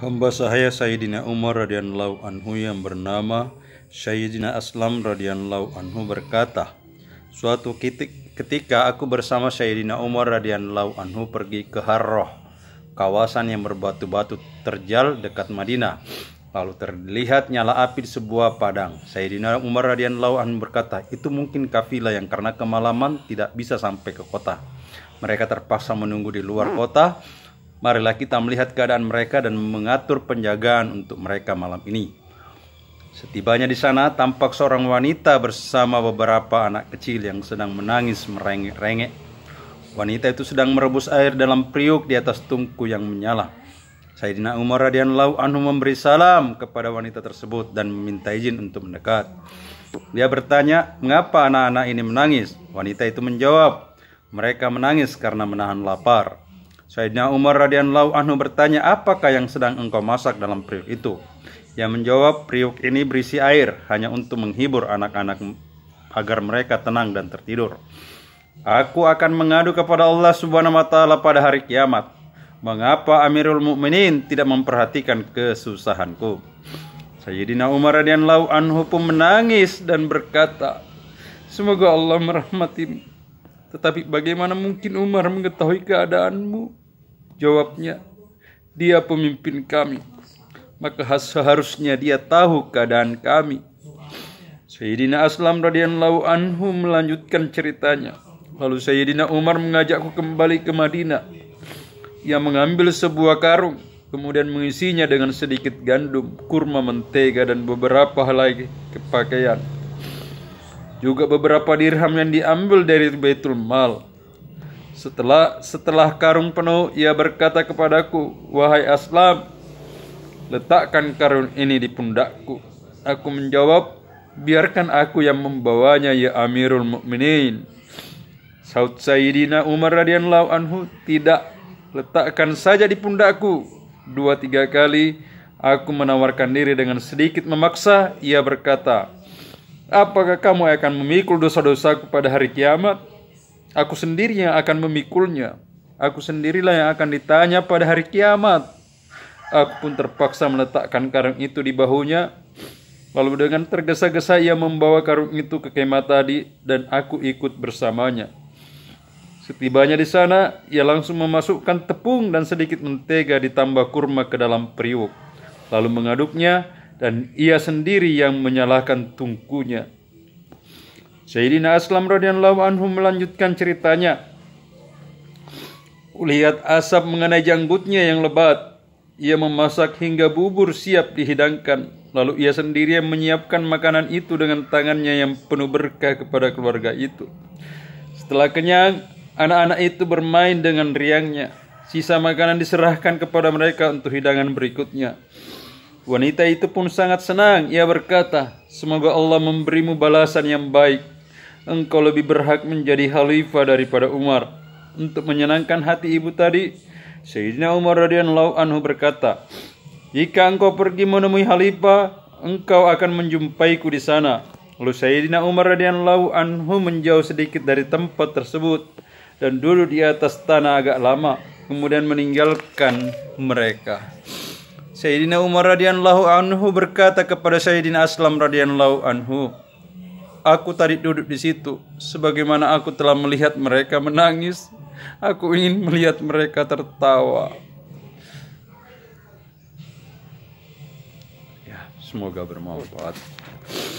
Hamba sahaya Sayyidina Umar radhiyallahu anhu yang bernama Sayyidina Aslam radhiyallahu anhu berkata, Suatu ketika aku bersama Sayyidina Umar radhiyallahu anhu pergi ke Harroh, kawasan yang berbatu-batu terjal dekat Madinah. Lalu terlihat nyala api di sebuah padang. Sayyidina Umar radhiyallahu anhu berkata, "Itu mungkin kafilah yang karena kemalaman tidak bisa sampai ke kota. Mereka terpaksa menunggu di luar kota Marilah kita melihat keadaan mereka dan mengatur penjagaan untuk mereka malam ini. Setibanya di sana, tampak seorang wanita bersama beberapa anak kecil yang sedang menangis merengek-rengek. Wanita itu sedang merebus air dalam priuk di atas tungku yang menyala. Sayyidina Umar radhiyallahu anhu memberi salam kepada wanita tersebut dan meminta izin untuk mendekat. Dia bertanya, "Mengapa anak-anak ini menangis?" Wanita itu menjawab, "Mereka menangis karena menahan lapar." Sayyidina Umar radhiyallahu anhu bertanya, "Apakah yang sedang engkau masak dalam periuk itu?" Yang menjawab, "Periuk ini berisi air hanya untuk menghibur anak-anak agar mereka tenang dan tertidur. Aku akan mengadu kepada Allah Subhanahu wa taala pada hari kiamat. Mengapa Amirul Mukminin tidak memperhatikan kesusahanku?" Sayyidina Umar radhiyallahu anhu pun menangis dan berkata, "Semoga Allah merahmatimu." Tetapi bagaimana mungkin Umar mengetahui keadaanmu? Jawabnya, dia pemimpin kami. Maka seharusnya dia tahu keadaan kami. Sayyidina Aslam radhiyallahu anhu melanjutkan ceritanya. Lalu Sayyidina Umar mengajakku kembali ke Madinah. Ia mengambil sebuah karung, kemudian mengisinya dengan sedikit gandum, kurma mentega dan beberapa lagi kepakaian. Juga beberapa dirham yang diambil dari Baitul Mal. Setelah setelah karung penuh, ia berkata kepadaku, "Wahai Aslam, letakkan karung ini di pundakku." Aku menjawab, "Biarkan aku yang membawanya, ya Amirul Mukminin." Saud Sayyidina Umar radhiyallahu anhu, "Tidak, letakkan saja di pundakku." Dua tiga kali aku menawarkan diri dengan sedikit memaksa, ia berkata, "Apakah kamu akan memikul dosa-dosaku pada hari kiamat?" Aku sendiri yang akan memikulnya. Aku sendirilah yang akan ditanya pada hari kiamat. Aku pun terpaksa meletakkan karung itu di bahunya. Lalu dengan tergesa-gesa ia membawa karung itu ke kemah tadi dan aku ikut bersamanya. Setibanya di sana, ia langsung memasukkan tepung dan sedikit mentega ditambah kurma ke dalam periuk. Lalu mengaduknya dan ia sendiri yang menyalahkan tungkunya. Sayyidina Aslam radhiyallahu anhu melanjutkan ceritanya. Lihat asap mengenai janggutnya yang lebat. Ia memasak hingga bubur siap dihidangkan. Lalu ia sendiri menyiapkan makanan itu dengan tangannya yang penuh berkah kepada keluarga itu. Setelah kenyang, anak-anak itu bermain dengan riangnya. Sisa makanan diserahkan kepada mereka untuk hidangan berikutnya. Wanita itu pun sangat senang. Ia berkata, Semoga Allah memberimu balasan yang baik engkau lebih berhak menjadi khalifah daripada Umar. Untuk menyenangkan hati ibu tadi, Sayyidina Umar radhiyallahu anhu berkata, "Jika engkau pergi menemui khalifah, engkau akan menjumpaiku di sana." Lalu Sayyidina Umar radhiyallahu anhu menjauh sedikit dari tempat tersebut dan duduk di atas tanah agak lama, kemudian meninggalkan mereka. Sayyidina Umar radhiyallahu anhu berkata kepada Sayyidina Aslam radhiyallahu anhu, aku tadi duduk di situ, sebagaimana aku telah melihat mereka menangis, aku ingin melihat mereka tertawa. Ya, semoga bermanfaat.